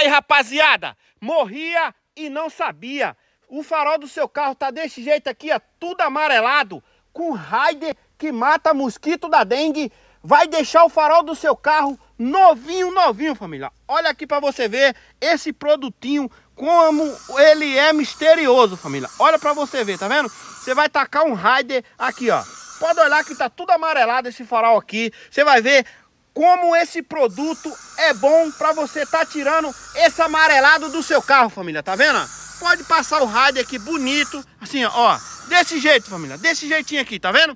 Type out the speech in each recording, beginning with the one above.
Aí, rapaziada, morria e não sabia. O farol do seu carro tá desse jeito aqui, ó, tudo amarelado, com raider que mata mosquito da dengue. Vai deixar o farol do seu carro novinho, novinho, família. Olha aqui para você ver esse produtinho, como ele é misterioso, família. Olha para você ver, tá vendo? Você vai tacar um raider aqui, ó. Pode olhar que tá tudo amarelado esse farol aqui. Você vai ver como esse produto é bom para você tá tirando esse amarelado do seu carro, família, tá vendo? Pode passar o rádio aqui bonito, assim, ó, desse jeito, família, desse jeitinho aqui, tá vendo?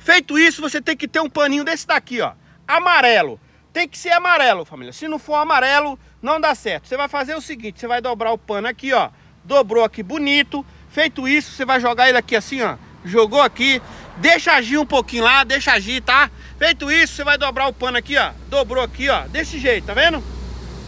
Feito isso, você tem que ter um paninho desse daqui, ó, amarelo. Tem que ser amarelo, família. Se não for amarelo, não dá certo. Você vai fazer o seguinte, você vai dobrar o pano aqui, ó, dobrou aqui bonito. Feito isso, você vai jogar ele aqui assim, ó, jogou aqui, Deixa agir um pouquinho lá, deixa agir, tá? Feito isso, você vai dobrar o pano aqui, ó. Dobrou aqui, ó. Desse jeito, tá vendo?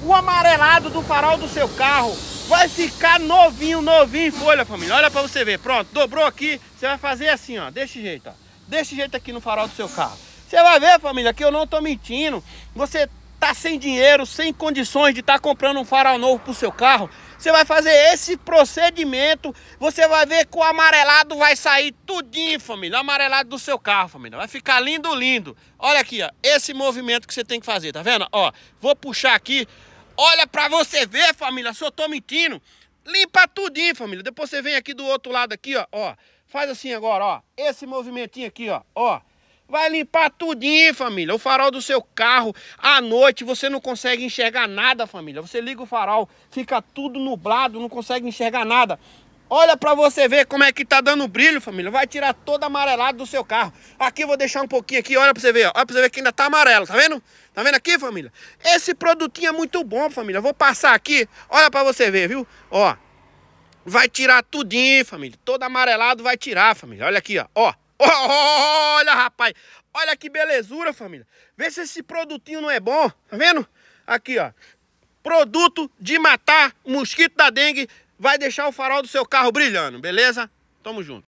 O amarelado do farol do seu carro vai ficar novinho, novinho em folha, família. Olha pra você ver. Pronto, dobrou aqui. Você vai fazer assim, ó. Desse jeito, ó. Desse jeito aqui no farol do seu carro. Você vai ver, família, que eu não tô mentindo. Você tá sem dinheiro, sem condições de estar tá comprando um farol novo pro seu carro. Você vai fazer esse procedimento, você vai ver que o amarelado vai sair tudinho, família. O amarelado do seu carro, família. Vai ficar lindo, lindo. Olha aqui, ó. Esse movimento que você tem que fazer, tá vendo? Ó, vou puxar aqui. Olha pra você ver, família, se eu tô mentindo. Limpa tudinho, família. Depois você vem aqui do outro lado aqui, ó. Ó, faz assim agora, ó. Esse movimentinho aqui, ó. Ó. Vai limpar tudinho, família. O farol do seu carro. À noite você não consegue enxergar nada, família. Você liga o farol, fica tudo nublado, não consegue enxergar nada. Olha para você ver como é que tá dando brilho, família. Vai tirar todo amarelado do seu carro. Aqui vou deixar um pouquinho aqui, olha para você ver, ó. Olha para você ver que ainda tá amarelo, tá vendo? Tá vendo aqui, família? Esse produtinho é muito bom, família. Vou passar aqui, olha para você ver, viu? Ó. Vai tirar tudinho, família. Todo amarelado vai tirar, família. Olha aqui, ó. Ó. Olha, rapaz. Olha que belezura, família. Vê se esse produtinho não é bom. Tá vendo? Aqui, ó. Produto de matar mosquito da dengue. Vai deixar o farol do seu carro brilhando, beleza? Tamo junto.